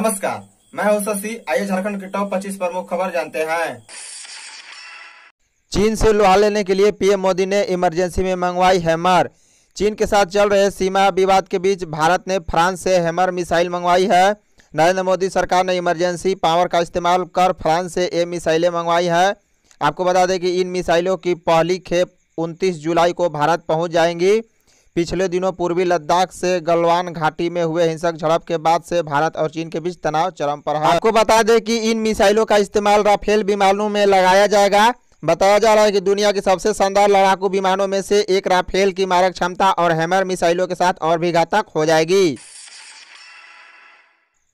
नमस्कार मैं हूं शशि आइए झारखंड के टॉप 25 प्रमुख खबर जानते हैं चीन से लोहा लेने के लिए पीएम मोदी ने इमरजेंसी में मंगवाई हैमर चीन के साथ चल रहे सीमा विवाद के बीच भारत ने फ्रांस से हैमर मिसाइल मंगवाई है नरेंद्र मोदी सरकार ने इमरजेंसी पावर का इस्तेमाल कर फ्रांस से ये मिसाइलें मंगवाई हैं आपको बता दें कि इन मिसाइलों की पहली खेप 29 जुलाई को भारत पहुंच जाएंगी पिछले दिनों पूर्वी लद्दाख से गलवान घाटी में हुए हिंसक झड़प के बाद से भारत और चीन के बीच तनाव चरम पर है आपको बता दें कि इन मिसाइलों का इस्तेमाल राफेल विमानों में लगाया जाएगा बताया जा रहा है कि दुनिया के सबसे शानदार लड़ाकू विमानों में से एक राफेल की मारक क्षमता और हैमर मिसाइलों के साथ और भी घातक हो जाएगी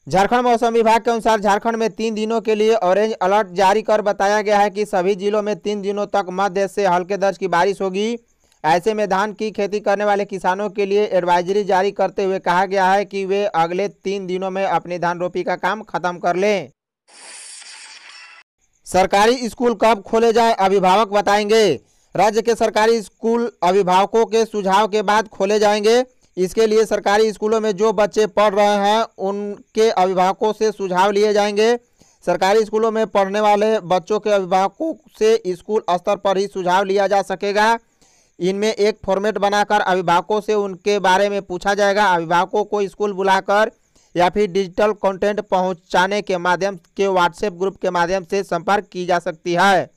झारखंड मौसम विभाग के अनुसार झारखंड में तीन दिनों के लिए ऑरेंज अलर्ट जारी कर बताया गया है कि सभी जिलों में तीन दिनों तक मध्य से हल्के दर्ज की बारिश होगी ऐसे में धान की खेती करने वाले किसानों के लिए एडवाइजरी जारी करते हुए कहा गया है कि वे अगले तीन दिनों में अपनी धान रोपी का काम खत्म कर लें सरकारी स्कूल कब खोले जाए अभिभावक बताएंगे राज्य के सरकारी स्कूल अभिभावकों के सुझाव के बाद खोले जाएंगे इसके लिए सरकारी स्कूलों में जो बच्चे पढ़ रहे हैं उनके अभिभावकों से सुझाव लिए जाएंगे सरकारी स्कूलों में पढ़ने वाले बच्चों के अभिभावकों से स्कूल स्तर पर ही सुझाव लिया जा सकेगा इनमें एक फॉर्मेट बनाकर अभिभावकों से उनके बारे में पूछा जाएगा अभिभावकों को स्कूल बुलाकर या फिर डिजिटल कंटेंट पहुंचाने के माध्यम के व्हाट्सएप ग्रुप के माध्यम से संपर्क की जा सकती है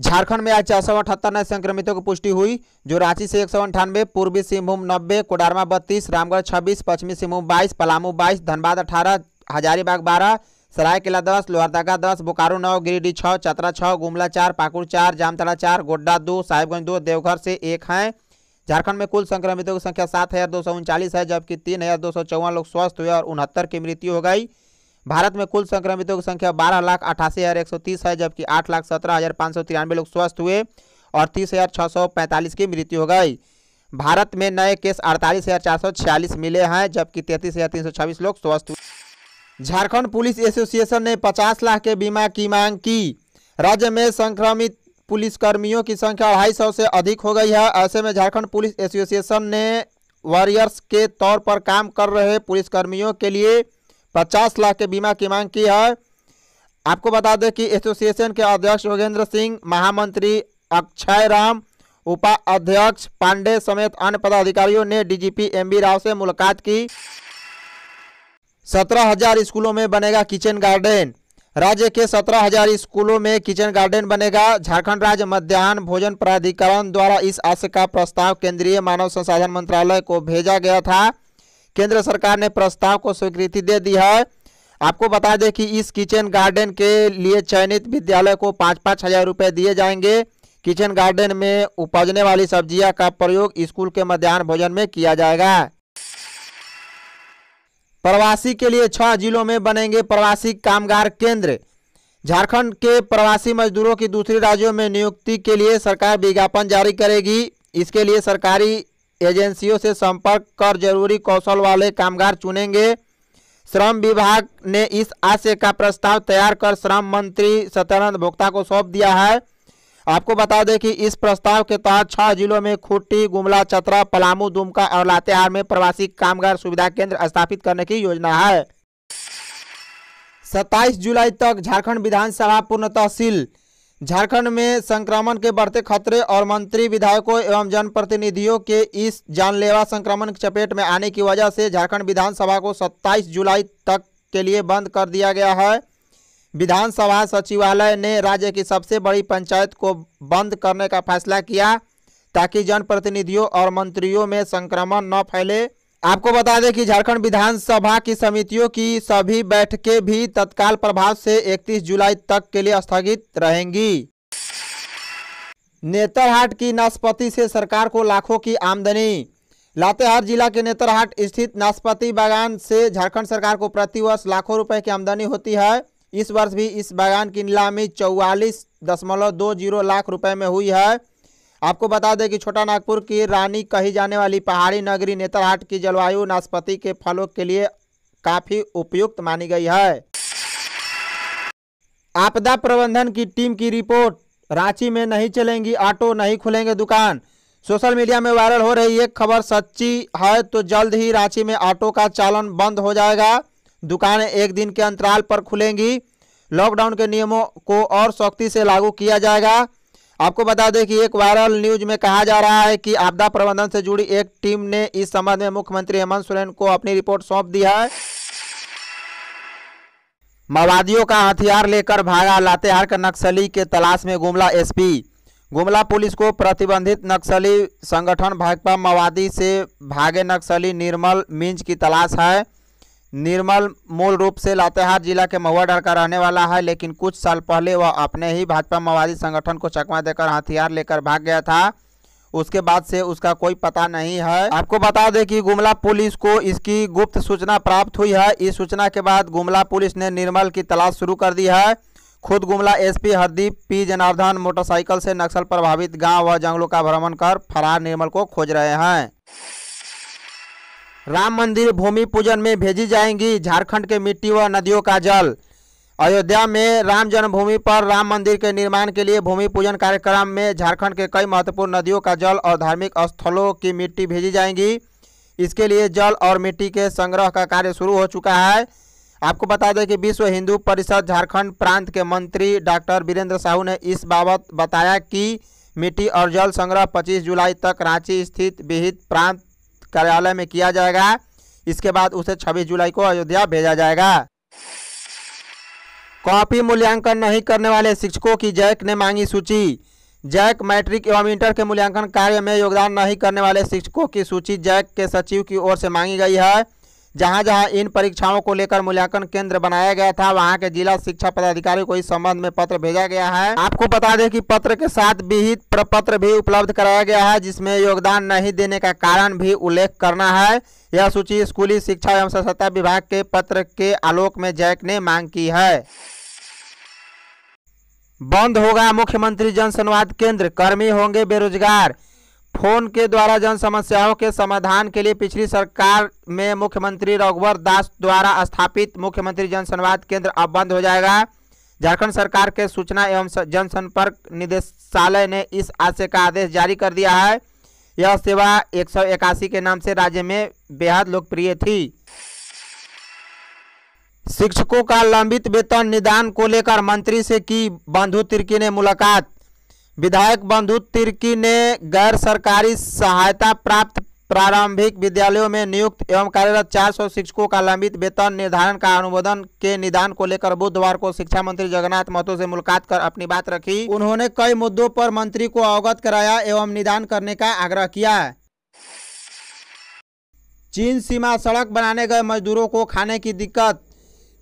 झारखंड में आज चार सौ अठहत्तर नए संक्रमितों की पुष्टि हुई जो रांची से एक सौ अंठानवे पूर्वी सिंहभूम नब्बे कोडारमा बत्तीस रामगढ़ छब्बीस पश्चिमी सिंहभूम बाईस पलामू बाईस धनबाद अठारह हजारीबाग बारह सरायकेला दस लोहरदगा दस बोकारो नौ गिरिडीह छः चतरा छः गुमला चार पाकुड़ चार जामतला चार गोड्डा दो साहिबगंज दो देवघर से एक हैं झारखंड में कुल संक्रमितों की संख्या सात हज़ार दो सौ उनचालीस है जबकि तीन हज़ार दो सौ चौवन लोग स्वस्थ हुए और उनहत्तर की मृत्यु हो गई भारत में कुल संक्रमितों की संख्या बारह लाख अठासी हज़ार एक सौ तीस है जबकि आठ लाख सत्रह हज़ार पाँच सौ तिरानवे लोग स्वस्थ हुए और तीस हज़ार छः सौ पैंतालीस की मृत्यु हो गई भारत में नए केस अड़तालीस हज़ार चार सौ छियालीस मिले हैं जबकि तैंतीस हज़ार तीन सौ छब्बीस लोग स्वस्थ हुए झारखंड पुलिस एसोसिएशन ने 50 लाख के बीमा की मांग की राज्य में संक्रमित पुलिसकर्मियों की संख्या अढ़ाई सौ से अधिक हो गई है ऐसे में झारखंड पुलिस एसोसिएशन ने वॉरियर्स के तौर पर काम कर रहे पुलिसकर्मियों के लिए 50 लाख के बीमा की मांग की है आपको बता दें कि एसोसिएशन के अध्यक्ष योगेंद्र सिंह महामंत्री अक्षय राम उपाध्यक्ष पांडे समेत अन्य पदाधिकारियों ने डीजीपी एमबी राव से मुलाकात की सत्रह हजार स्कूलों में बनेगा किचन गार्डन राज्य के सत्रह हजार स्कूलों में किचन गार्डन बनेगा झारखंड राज्य मध्यान्ह भोजन प्राधिकरण द्वारा इस आशय का प्रस्ताव केंद्रीय मानव संसाधन मंत्रालय को भेजा गया था केंद्र सरकार ने प्रस्ताव को स्वीकृति दे दी है आपको बता दें कि इस किचन गार्डन के लिए चयनित विद्यालय को पाँच पाँच हजार रुपये दिए जाएंगे किचन गार्डन में उपजने वाली सब्जियां का प्रयोग स्कूल के मध्यान्ह भोजन में किया जाएगा प्रवासी के लिए छह जिलों में बनेंगे प्रवासी कामगार केंद्र झारखंड के प्रवासी मजदूरों की दूसरे राज्यों में नियुक्ति के लिए सरकार विज्ञापन जारी करेगी इसके लिए सरकारी एजेंसियों से संपर्क कर जरूरी कौशल वाले कामगार चुनेंगे श्रम विभाग ने इस आशय का प्रस्ताव तैयार कर श्रम मंत्री सत्यानंद भोक्ता को सौंप दिया है आपको बता दें कि इस प्रस्ताव के तहत छह जिलों में खुट्टी गुमला चतरा पलामू दुमका और लातेहार में प्रवासी कामगार सुविधा केंद्र स्थापित करने की योजना है 27 जुलाई तक झारखंड विधानसभा पूर्णतः सील झारखंड में संक्रमण के बढ़ते खतरे और मंत्री विधायकों एवं जनप्रतिनिधियों के इस जानलेवा संक्रमण की चपेट में आने की वजह से झारखंड विधानसभा को 27 जुलाई तक के लिए बंद कर दिया गया है विधानसभा सचिवालय ने राज्य की सबसे बड़ी पंचायत को बंद करने का फैसला किया ताकि जनप्रतिनिधियों और मंत्रियों में संक्रमण न फैले आपको बता दें कि झारखंड विधानसभा की समितियों की सभी बैठकें भी तत्काल प्रभाव से 31 जुलाई तक के लिए स्थगित रहेंगी नेतरहाट की नाशपति से सरकार को लाखों की आमदनी लातेहार जिला के नेतरहाट स्थित नाशपाती बागान से झारखंड सरकार को प्रतिवर्ष लाखों रुपए की आमदनी होती है इस वर्ष भी इस बागान की नीलामी चौवालीस दशमलव दो जीरो लाख रुपए में हुई है आपको बता दें कि छोटा नागपुर की रानी कही जाने वाली पहाड़ी नगरी नेतरहाट की जलवायु नाशपति के फलों के लिए काफ़ी उपयुक्त मानी गई है आपदा प्रबंधन की टीम की रिपोर्ट रांची में नहीं चलेंगी ऑटो नहीं खुलेंगे दुकान सोशल मीडिया में वायरल हो रही एक खबर सच्ची है तो जल्द ही रांची में ऑटो का चालन बंद हो जाएगा दुकानें एक दिन के अंतराल पर खुलेंगी लॉकडाउन के नियमों को और सख्ती से लागू किया जाएगा आपको बता दें कि एक वायरल न्यूज में कहा जा रहा है कि आपदा प्रबंधन से जुड़ी एक टीम ने इस संबंध में मुख्यमंत्री हेमंत सोरेन को अपनी रिपोर्ट सौंप दी है माओवादियों का हथियार लेकर भागा लातेहार के नक्सली के तलाश में गुमला एसपी गुमला पुलिस को प्रतिबंधित नक्सली संगठन भाजपा माओवादी से भागे नक्सली निर्मल मिंज की तलाश है निर्मल मूल रूप से लातेहार जिला के महुआडर का रहने वाला है लेकिन कुछ साल पहले वह अपने ही भाजपा माओवादी संगठन को चकमा देकर हथियार लेकर भाग गया था उसके बाद से उसका कोई पता नहीं है आपको बता दें कि गुमला पुलिस को इसकी गुप्त सूचना प्राप्त हुई है इस सूचना के बाद गुमला पुलिस ने निर्मल की तलाश शुरू कर दी है खुद Gumla SP Hardeep P Janardan motorcycle से नक्सल प्रभावित गांव व जंगलों का भ्रमण कर फरार निर्मल को खोज रहे हैं राम मंदिर भूमि पूजन में भेजी जाएंगी झारखंड के मिट्टी व नदियों का जल अयोध्या में राम जन्मभूमि पर राम मंदिर के निर्माण के लिए भूमि पूजन कार्यक्रम में झारखंड के कई महत्वपूर्ण नदियों का जल और धार्मिक स्थलों की मिट्टी भेजी जाएंगी इसके लिए जल और मिट्टी के संग्रह का कार्य शुरू हो चुका है आपको बता दें कि विश्व हिंदू परिषद झारखंड प्रांत के मंत्री डॉक्टर वीरेंद्र साहू ने इस बाबत बताया कि मिट्टी और जल संग्रह 25 जुलाई तक रांची स्थित विहित प्रांत कार्यालय में किया जाएगा इसके बाद उसे छब्बीस जुलाई को अयोध्या भेजा जाएगा कॉपी मूल्यांकन नहीं करने वाले शिक्षकों की जैक ने मांगी सूची जैक मैट्रिक एवं इंटर के मूल्यांकन कार्य में योगदान नहीं करने वाले शिक्षकों की सूची जैक के सचिव की ओर से मांगी गई है जहां जहां इन परीक्षाओं को लेकर मूल्यांकन केंद्र बनाया गया था वहां के जिला शिक्षा पदाधिकारी को इस संबंध में पत्र भेजा गया है आपको बता दें कि पत्र के साथ विहित प्रपत्र भी उपलब्ध कराया गया है जिसमें योगदान नहीं देने का कारण भी उल्लेख करना है यह सूची स्कूली शिक्षा एवं सशक्ता विभाग के पत्र के आलोक में जैक ने मांग की है बंद होगा मुख्यमंत्री जन संवाद केंद्र कर्मी होंगे बेरोजगार फोन के द्वारा जन समस्याओं के समाधान के लिए पिछली सरकार में मुख्यमंत्री रघुवर दास द्वारा स्थापित मुख्यमंत्री जन संवाद केंद्र अब बंद हो जाएगा झारखंड सरकार के सूचना एवं जनसंपर्क निदेशालय ने इस आशय का आदेश जारी कर दिया है यह सेवा एक के नाम से राज्य में बेहद लोकप्रिय थी शिक्षकों का लंबित वेतन निदान को लेकर मंत्री से की बंधु तिर्की ने मुलाकात विधायक बंधु तिर्की ने गैर सरकारी सहायता प्राप्त प्रारंभिक विद्यालयों में नियुक्त एवं कार्यरत 400 शिक्षकों का लंबित वेतन निर्धारण का अनुमोदन के निदान को लेकर बुधवार को शिक्षा मंत्री जगन्नाथ महतो से मुलाकात कर अपनी बात रखी उन्होंने कई मुद्दों पर मंत्री को अवगत कराया एवं निदान करने का आग्रह किया चीन सीमा सड़क बनाने गए मजदूरों को खाने की दिक्कत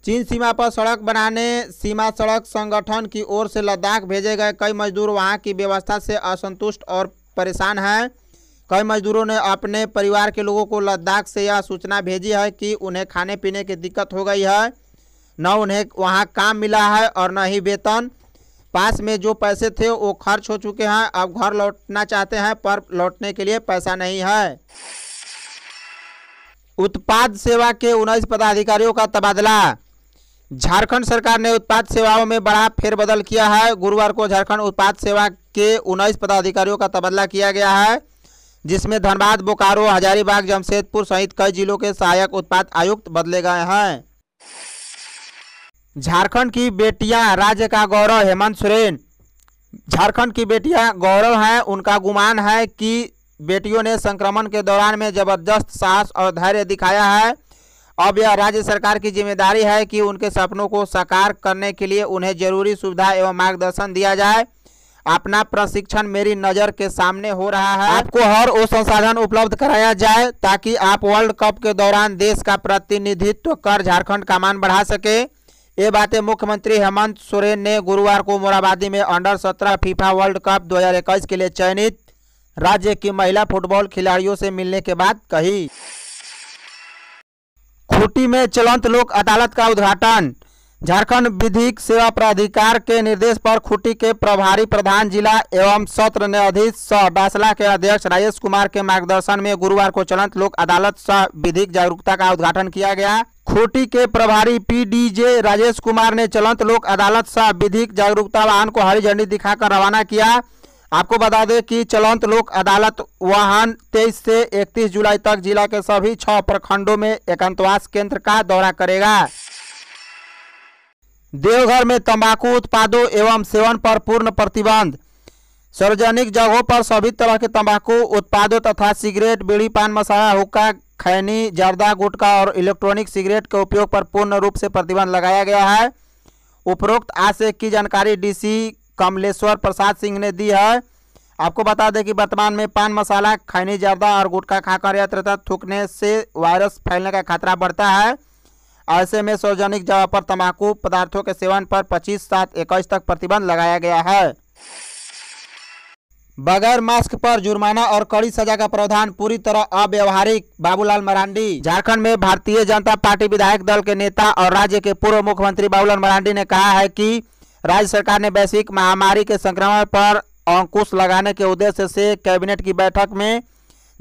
चीन सीमा पर सड़क बनाने सीमा सड़क संगठन की ओर से लद्दाख भेजे गए कई मजदूर वहां की व्यवस्था से असंतुष्ट और परेशान हैं कई मजदूरों ने अपने परिवार के लोगों को लद्दाख से यह सूचना भेजी है कि उन्हें खाने पीने की दिक्कत हो गई है न उन्हें वहाँ काम मिला है और न ही वेतन पास में जो पैसे थे वो खर्च हो चुके हैं अब घर लौटना चाहते हैं पर लौटने के लिए पैसा नहीं है उत्पाद सेवा के उन्नीस पदाधिकारियों का तबादला झारखंड सरकार ने उत्पाद सेवाओं में बड़ा फेरबदल किया है गुरुवार को झारखंड उत्पाद सेवा के उन्नीस पदाधिकारियों का तबादला किया गया है जिसमें धनबाद बोकारो हजारीबाग जमशेदपुर सहित कई जिलों के सहायक उत्पाद आयुक्त बदले गए हैं झारखंड की बेटियां राज्य का गौरव हेमंत सोरेन झारखंड की बेटियां गौरव हैं उनका गुमान है कि बेटियों ने संक्रमण के दौरान में जबरदस्त साहस और धैर्य दिखाया है अब यह राज्य सरकार की जिम्मेदारी है कि उनके सपनों को साकार करने के लिए उन्हें जरूरी सुविधा एवं मार्गदर्शन दिया जाए अपना प्रशिक्षण मेरी नज़र के सामने हो रहा है आपको हर वो संसाधन उपलब्ध कराया जाए ताकि आप वर्ल्ड कप के दौरान देश का प्रतिनिधित्व कर झारखंड का मान बढ़ा सके ये बातें मुख्यमंत्री हेमंत सोरेन ने गुरुवार को मोराबादी में अंडर सत्रह फीफा वर्ल्ड कप 2021 के लिए चयनित राज्य की महिला फुटबॉल खिलाड़ियों से मिलने के बाद कही खूटी में चलंत लोक अदालत का उद्घाटन झारखंड विधिक सेवा प्राधिकार के निर्देश पर खूटी के प्रभारी प्रधान जिला एवं सत्र न्यायाधीश सह बासला के अध्यक्ष राजेश कुमार के मार्गदर्शन में गुरुवार को चलंत लोक अदालत सह विधिक जागरूकता का उद्घाटन किया गया खूटी के प्रभारी पीडीजे राजेश कुमार ने चलंत लोक अदालत सह विधिक जागरूकता वाहन को हरी झंडी दिखाकर रवाना किया आपको बता दें कि चलंत लोक अदालत वाहन 23 से 31 जुलाई तक जिला के सभी छह प्रखंडों में एकांतवास केंद्र का दौरा करेगा देवघर में तंबाकू उत्पादों एवं सेवन पर पूर्ण प्रतिबंध सार्वजनिक जगहों पर सभी तरह के तंबाकू उत्पादों तथा सिगरेट बीड़ी पान मसाला हुक्का खैनी जर्दा गुटखा और इलेक्ट्रॉनिक सिगरेट के उपयोग पर पूर्ण रूप से प्रतिबंध लगाया गया है उपरोक्त आशय की जानकारी डीसी कमलेश्वर प्रसाद सिंह ने दी है आपको बता दें कि वर्तमान में पान मसाला खैनी ज्यादा और गुटखा खाकर या थूकने से वायरस फैलने का खतरा बढ़ता है ऐसे में सार्वजनिक जगह पर तंबाकू पदार्थों के सेवन पर 25 सात इक्कीस तक प्रतिबंध लगाया गया है बगैर मास्क पर जुर्माना और कड़ी सजा का प्रावधान पूरी तरह अव्यवहारिक बाबूलाल मरांडी झारखंड में भारतीय जनता पार्टी विधायक दल के नेता और राज्य के पूर्व मुख्यमंत्री बाबूलाल मरांडी ने कहा है कि राज्य सरकार ने वैश्विक महामारी के संक्रमण पर अंकुश लगाने के उद्देश्य से कैबिनेट की बैठक में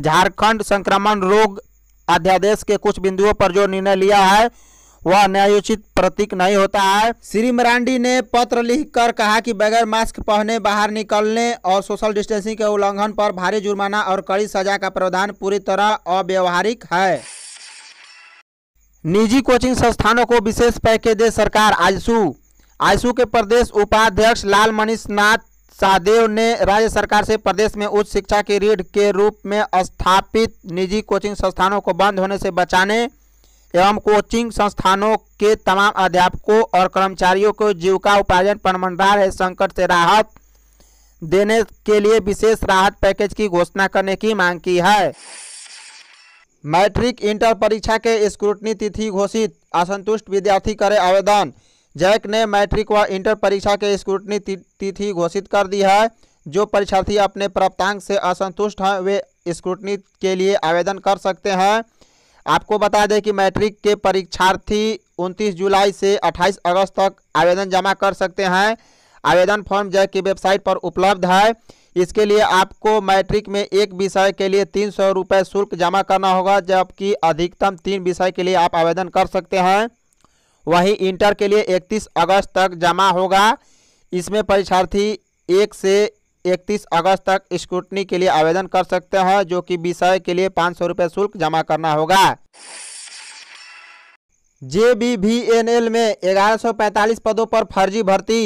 झारखंड संक्रमण रोग अध्यादेश के कुछ बिंदुओं पर जो निर्णय लिया है वह न्यायोचित प्रतीक नहीं होता है श्री मरांडी ने पत्र लिखकर कहा कि बगैर मास्क पहने बाहर निकलने और सोशल डिस्टेंसिंग के उल्लंघन पर भारी जुर्माना और कड़ी सजा का प्रावधान पूरी तरह अव्यवहारिक है निजी कोचिंग संस्थानों को विशेष पैकेज दे सरकार आजसू आईसू के प्रदेश उपाध्यक्ष लाल मनीष नाथ सादेव ने राज्य सरकार से प्रदेश में उच्च शिक्षा की रीढ़ के रूप में स्थापित निजी कोचिंग संस्थानों को बंद होने से बचाने एवं कोचिंग संस्थानों के तमाम अध्यापकों और कर्मचारियों को जीविका उपार्जन परमंडार है संकट से राहत देने के लिए विशेष राहत पैकेज की घोषणा करने की मांग की है मैट्रिक इंटर परीक्षा के स्क्रूटनी तिथि घोषित असंतुष्ट विद्यार्थी करें आवेदन जैक ने मैट्रिक व इंटर परीक्षा के स्क्रूटनी तिथि घोषित कर दी है जो परीक्षार्थी अपने प्राप्तांक से असंतुष्ट हैं वे स्क्रूटनी के लिए आवेदन कर सकते हैं आपको बता दें कि मैट्रिक के परीक्षार्थी 29 जुलाई से 28 अगस्त तक आवेदन जमा कर सकते हैं आवेदन फॉर्म जैक की वेबसाइट पर उपलब्ध है इसके लिए आपको मैट्रिक में एक विषय के लिए तीन सौ रुपये शुल्क जमा करना होगा जबकि अधिकतम तीन विषय के लिए आप आवेदन कर सकते हैं वहीं इंटर के लिए 31 अगस्त तक जमा होगा इसमें परीक्षार्थी एक से 31 अगस्त तक स्क्रूटनी के लिए आवेदन कर सकते हैं जो कि विषय के लिए पाँच सौ रुपये शुल्क जमा करना होगा जे में पैंतालीस पदों पर फर्जी भर्ती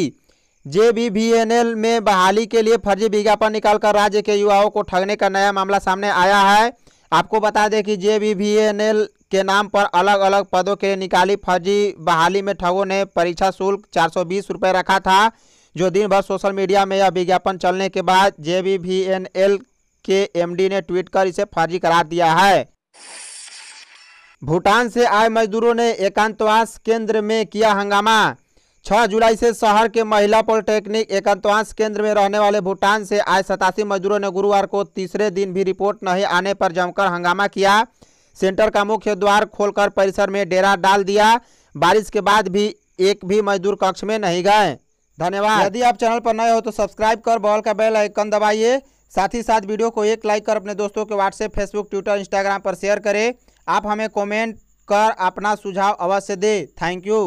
जे में बहाली के लिए फर्जी विज्ञापन निकालकर राज्य के युवाओं को ठगने का नया मामला सामने आया है आपको बता दें कि जे बी एन एल के नाम पर अलग अलग पदों के लिए निकाली फर्जी बहाली में ठगों ने परीक्षा शुल्क चार सौ रखा था जो दिन भर सोशल मीडिया में यह विज्ञापन चलने के बाद जे के एमडी ने ट्वीट कर इसे फर्जी करार दिया है भूटान से आए मजदूरों ने एकांतवास केंद्र में किया हंगामा 6 जुलाई से शहर के महिला पॉलिटेक्निक एकांतवास केंद्र में रहने वाले भूटान से आए सतासी मजदूरों ने गुरुवार को तीसरे दिन भी रिपोर्ट नहीं आने पर जमकर हंगामा किया सेंटर का मुख्य द्वार खोलकर परिसर में डेरा डाल दिया बारिश के बाद भी एक भी मजदूर कक्ष में नहीं गए धन्यवाद यदि आप चैनल पर नए हो तो सब्सक्राइब कर बॉल का बेल आइकन दबाइए साथ ही साथ वीडियो को एक लाइक कर अपने दोस्तों के व्हाट्सएप फेसबुक ट्विटर इंस्टाग्राम पर शेयर करें आप हमें कमेंट कर अपना सुझाव अवश्य दें थैंक यू